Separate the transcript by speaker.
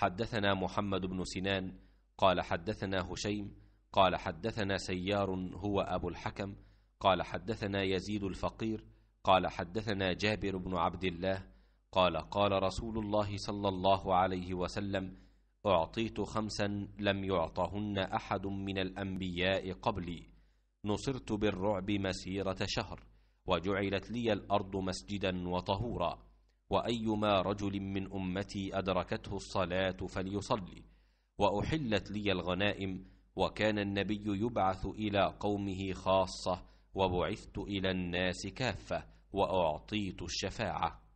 Speaker 1: حدثنا محمد بن سنان قال حدثنا هشيم قال حدثنا سيار هو أبو الحكم قال حدثنا يزيد الفقير قال حدثنا جابر بن عبد الله قال قال رسول الله صلى الله عليه وسلم أعطيت خمسا لم يعطهن أحد من الأنبياء قبلي نصرت بالرعب مسيرة شهر وجعلت لي الأرض مسجدا وطهورا وأيما رجل من أمتي أدركته الصلاة فليصلي وأحلت لي الغنائم وكان النبي يبعث إلى قومه خاصة وبعثت إلى الناس كافة وأعطيت الشفاعة